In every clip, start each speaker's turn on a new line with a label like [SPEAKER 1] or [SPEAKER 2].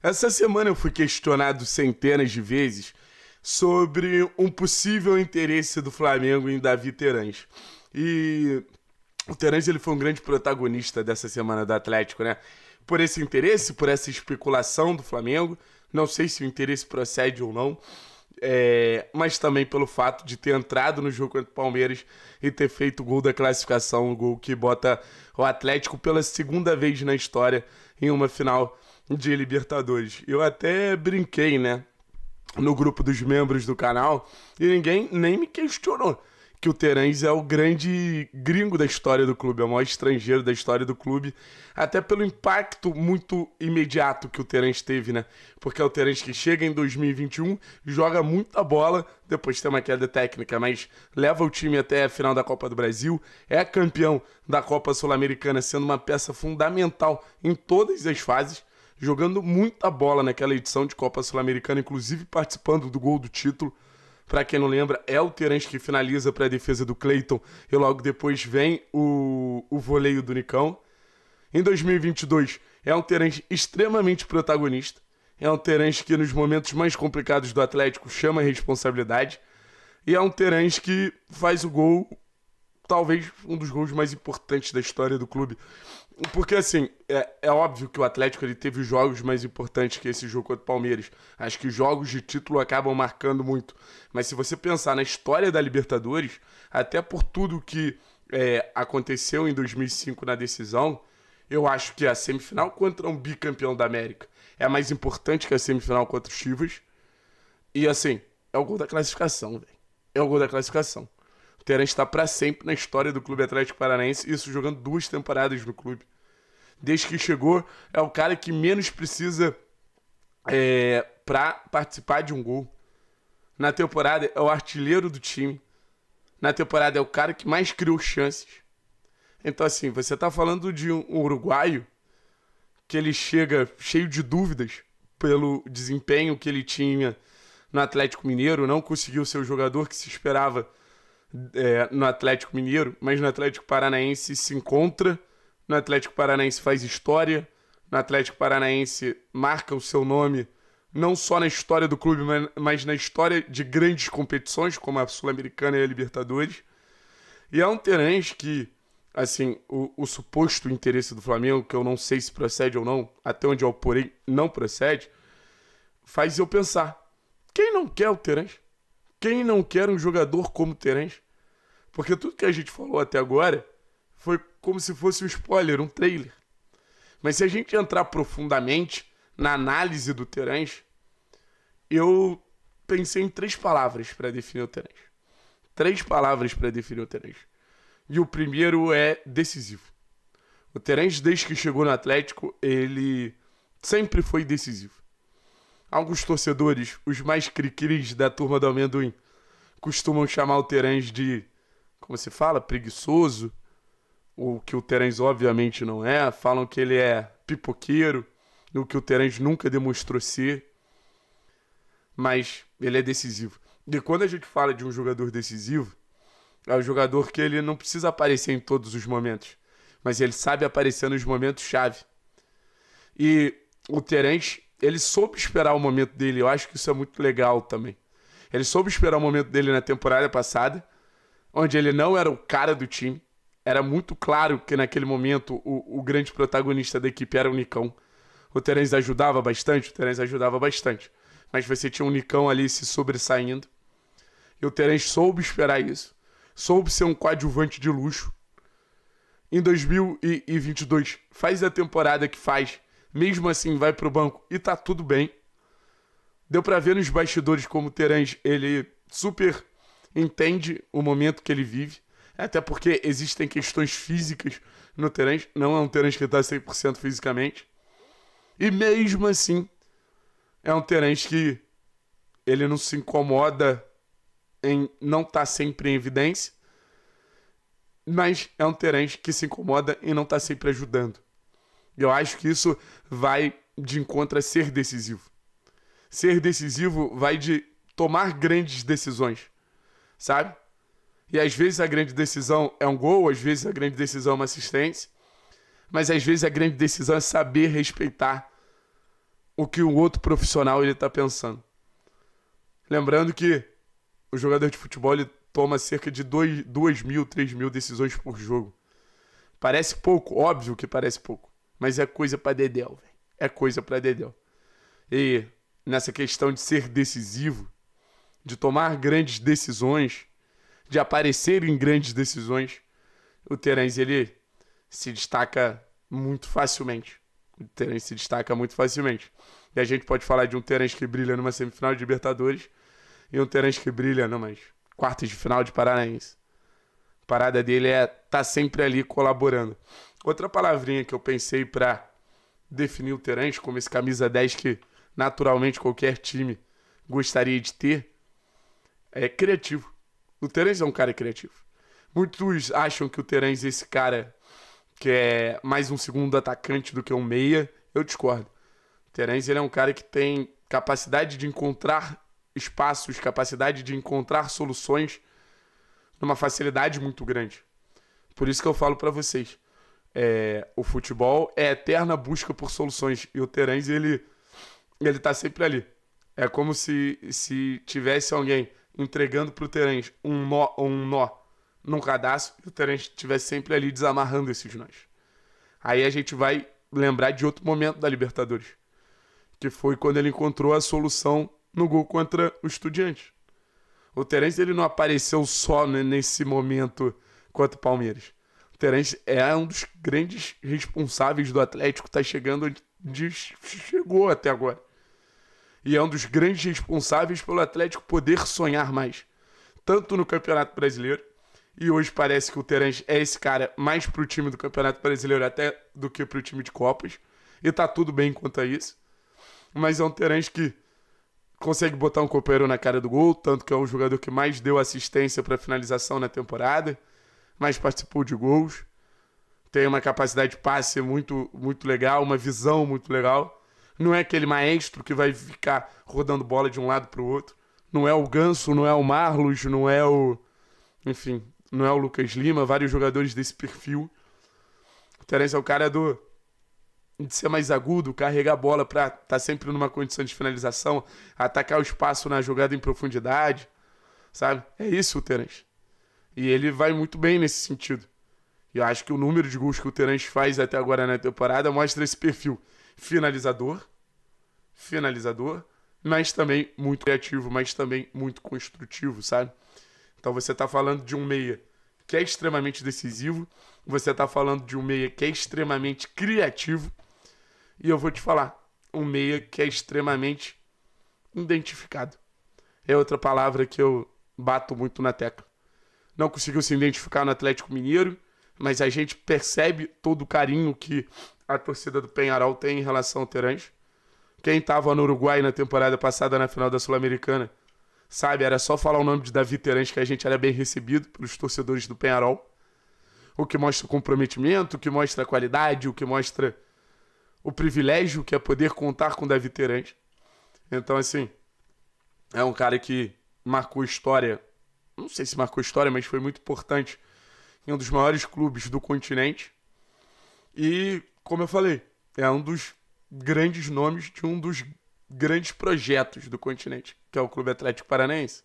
[SPEAKER 1] Essa semana eu fui questionado centenas de vezes sobre um possível interesse do Flamengo em Davi Terãs. E o Terãs ele foi um grande protagonista dessa semana do Atlético, né? Por esse interesse, por essa especulação do Flamengo, não sei se o interesse procede ou não, é... mas também pelo fato de ter entrado no jogo contra o Palmeiras e ter feito o gol da classificação, o gol que bota o Atlético pela segunda vez na história em uma final de Libertadores. Eu até brinquei, né? No grupo dos membros do canal e ninguém nem me questionou que o Terãs é o grande gringo da história do clube, é o maior estrangeiro da história do clube, até pelo impacto muito imediato que o Terãs teve, né? Porque é o Terãs que chega em 2021, joga muita bola, depois tem uma queda técnica, mas leva o time até a final da Copa do Brasil, é campeão da Copa Sul-Americana, sendo uma peça fundamental em todas as fases jogando muita bola naquela edição de Copa Sul-Americana, inclusive participando do gol do título. Para quem não lembra, é o Terence que finaliza para a defesa do Cleiton e logo depois vem o, o voleio do Nicão. Em 2022, é um Terence extremamente protagonista. É um Terence que, nos momentos mais complicados do Atlético, chama a responsabilidade. E é um Terence que faz o gol talvez um dos gols mais importantes da história do clube. Porque, assim, é, é, óbvio que o Atlético ele teve jogos mais importantes que esse jogo contra o Palmeiras. Acho que jogos de título acabam marcando muito. Mas se você pensar na história da Libertadores, até por tudo que é, aconteceu em 2005 na decisão, eu acho que a semifinal contra um bicampeão da América é mais importante que a semifinal contra o Chivas. E, assim, é o gol da classificação, velho. É o gol da classificação. Terence está para sempre na história do Clube Atlético Paranaense, isso jogando duas temporadas no clube. Desde que chegou, é o cara que menos precisa é, para participar de um gol. Na temporada, é o artilheiro do time. Na temporada, é o cara que mais criou chances. Então, assim, você está falando de um uruguaio que ele chega cheio de dúvidas pelo desempenho que ele tinha no Atlético Mineiro, não conseguiu ser o jogador que se esperava é, no Atlético Mineiro, mas no Atlético Paranaense se encontra, no Atlético Paranaense faz história, no Atlético Paranaense marca o seu nome não só na história do clube, mas na história de grandes competições como a Sul-Americana e a Libertadores. E é um Terãs que, assim, o, o, suposto interesse do Flamengo, que eu não sei se procede ou não, até onde eu apurei, não procede, faz eu pensar: quem não quer o Terãs? Quem não quer um jogador como Terence? Porque tudo que a gente falou até agora foi como se fosse um spoiler, um trailer. Mas se a gente entrar profundamente na análise do Terence, eu pensei em três palavras para definir o Terence. Três palavras para definir o Terence. E o primeiro é decisivo. O Terence, desde que chegou no Atlético, ele sempre foi decisivo. Alguns torcedores, os mais criquis da turma do amendoim, costumam chamar o Terens de, como se fala, preguiçoso, o que o Terens obviamente não é, falam que ele é pipoqueiro, o que o Terens nunca demonstrou ser, mas ele é decisivo. E quando a gente fala de um jogador decisivo, é um jogador que ele não precisa aparecer em todos os momentos, mas ele sabe aparecer nos momentos chave. E o Terence ele soube esperar o momento dele. Eu acho que isso é muito legal também. Ele soube esperar o momento dele na temporada passada, onde ele não era o cara do time. Era muito claro que naquele momento o, o grande protagonista da equipe era o Nicão. O Terence ajudava bastante, o Terence ajudava bastante. Mas você tinha o um Nicão ali se sobressaindo. E o Terence soube esperar isso. Soube ser um coadjuvante de luxo. Em 2022, faz a temporada que faz mesmo assim vai para o banco e tá tudo bem. Deu para ver nos bastidores como o Terence, ele super entende o momento que ele vive, até porque existem questões físicas no Terence, não é um Terence que tá 100% fisicamente. E mesmo assim, é um Terence que ele não se incomoda em não estar tá sempre em evidência, mas é um Terence que se incomoda em não estar tá sempre ajudando. Eu acho que isso vai de encontro a ser decisivo. Ser decisivo vai de tomar grandes decisões, sabe? E às vezes a grande decisão é um gol, às vezes a grande decisão é uma assistência, mas às vezes a grande decisão é saber respeitar o que o outro profissional ele está pensando. Lembrando que o jogador de futebol ele toma cerca de 2 mil, 3 mil decisões por jogo. Parece pouco, óbvio que parece pouco. Mas é coisa para Dedéu, velho. É coisa para Dedéu. E nessa questão de ser decisivo, de tomar grandes decisões, de aparecer em grandes decisões, o Terence ele se destaca muito facilmente. O Terence se destaca muito facilmente. E a gente pode falar de um Terence que brilha numa semifinal de Libertadores e um Terence que brilha numas quartas de final de Paranaense. A parada dele é estar tá sempre ali colaborando. Outra palavrinha que eu pensei para definir o Terence como esse camisa 10 que naturalmente qualquer time gostaria de ter é criativo. O Terence é um cara criativo. Muitos acham que o Terence é esse cara que é mais um segundo atacante do que um meia. Eu discordo. O Terence ele é um cara que tem capacidade de encontrar espaços, capacidade de encontrar soluções numa facilidade muito grande. Por isso que eu falo para vocês, é, o futebol é eterna busca por soluções e o Terence ele ele tá sempre ali. É como se se tivesse alguém entregando pro Terence um nó um nó num cadastro e o Terence estivesse sempre ali desamarrando esses nós. Aí a gente vai lembrar de outro momento da Libertadores, que foi quando ele encontrou a solução no gol contra o Estudiante O Terence ele não apareceu só né, nesse momento contra o Palmeiras Terence é um dos grandes responsáveis do Atlético tá chegando onde chegou até agora. E é um dos grandes responsáveis pelo Atlético poder sonhar mais, tanto no Campeonato Brasileiro, e hoje parece que o Terence é esse cara mais pro time do Campeonato Brasileiro até do que pro time de Copas, e tá tudo bem quanto a isso. Mas é um Terence que consegue botar um companheiro na cara do gol, tanto que é um jogador que mais deu assistência para finalização na temporada mas participou de gols. Tem uma capacidade de passe muito, muito legal, uma visão muito legal. Não é aquele maestro que vai ficar rodando bola de um lado para o outro. Não é o Ganso, não é o Marlos, não é o. Enfim, não é o Lucas Lima, vários jogadores desse perfil. O Terence é o cara do de ser mais agudo, carregar a bola para estar tá sempre numa condição de finalização, atacar o espaço na jogada em profundidade, sabe? É isso Terence. E ele vai muito bem nesse sentido. E eu acho que o número de gols que o Terence faz até agora na temporada mostra esse perfil finalizador, finalizador, mas também muito criativo, mas também muito construtivo, sabe? Então você está falando de um meia que é extremamente decisivo, você está falando de um meia que é extremamente criativo, e eu vou te falar, um meia que é extremamente identificado. É outra palavra que eu bato muito na tecla não conseguiu se identificar no Atlético Mineiro, mas a gente percebe todo o carinho que a torcida do Penharol tem em relação ao Terãs. Quem estava no Uruguai na temporada passada, na final da Sul-Americana, sabe, era só falar o nome de Davi Terãs que a gente era bem recebido pelos torcedores do Penharol. O que mostra o comprometimento, o que mostra a qualidade, o que mostra o privilégio que é poder contar com Davi Terãs. Então, assim, é um cara que marcou história não sei se marcou história, mas foi muito importante em um dos maiores clubes do continente. E, como eu falei, é um dos grandes nomes de um dos grandes projetos do continente, que é o Clube Atlético Paranaense.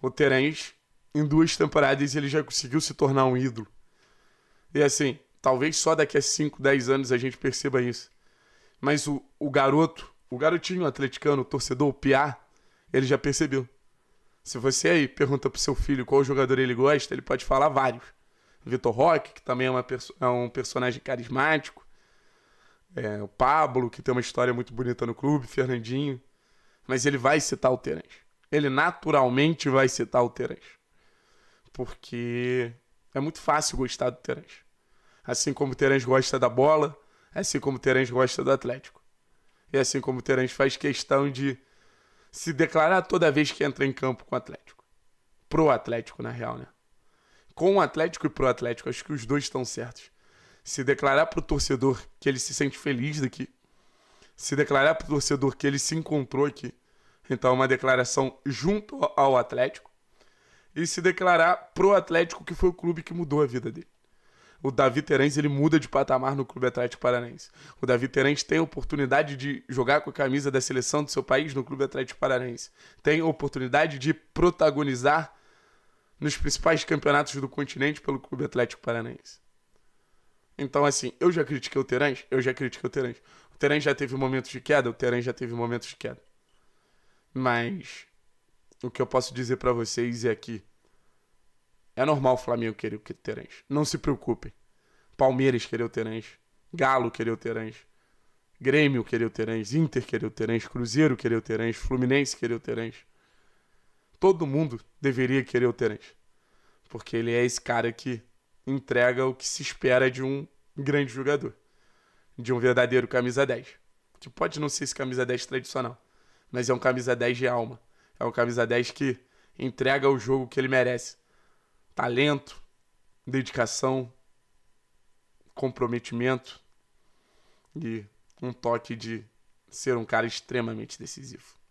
[SPEAKER 1] O Terence, em duas temporadas, ele já conseguiu se tornar um ídolo. E assim, talvez só daqui a 5, 10 anos a gente perceba isso. Mas o, o garoto, o garotinho atleticano, o torcedor, o Piá, ele já percebeu. Se você aí pergunta pro seu filho qual jogador ele gosta, ele pode falar vários. Vitor Roque, que também é, perso é um personagem carismático. É, o Pablo, que tem uma história muito bonita no clube, Fernandinho. Mas ele vai citar o Terence. Ele naturalmente vai citar o Terence. Porque é muito fácil gostar do Terence. Assim como o Terence gosta da bola, assim como o Terence gosta do Atlético. E assim como o Terence faz questão de se declarar toda vez que entra em campo com o Atlético. Pro Atlético, na real, né? Com o Atlético e pro Atlético, acho que os dois estão certos. Se declarar pro torcedor que ele se sente feliz daqui. Se declarar pro torcedor que ele se encontrou aqui. Então é uma declaração junto ao Atlético. E se declarar pro Atlético que foi o clube que mudou a vida dele o Davi Terence ele muda de patamar no Clube Atlético Paranense. O Davi Terence tem a oportunidade de jogar com a camisa da seleção do seu país no Clube Atlético Paranense. Tem a oportunidade de protagonizar nos principais campeonatos do continente pelo Clube Atlético Paranense. Então, assim, eu já critiquei o Terence, eu já critiquei o Terence. O Terence já teve momentos de queda, o Terence já teve momentos de queda. Mas o que eu posso dizer para vocês é que é normal o Flamengo querer o Terence. Não se preocupem. Palmeiras querer o Terence. Galo querer o Terence. Grêmio querer o Terence. Inter querer o Terence. Cruzeiro querer o Terence. Fluminense querer o Terence. Todo mundo deveria querer o Terence. Porque ele é esse cara que entrega o que se espera de um grande jogador. De um verdadeiro camisa 10. Que pode não ser esse camisa 10 tradicional. Mas é um camisa 10 de alma. É um camisa 10 que entrega o jogo que ele merece talento, dedicação, comprometimento e um toque de ser um cara extremamente decisivo.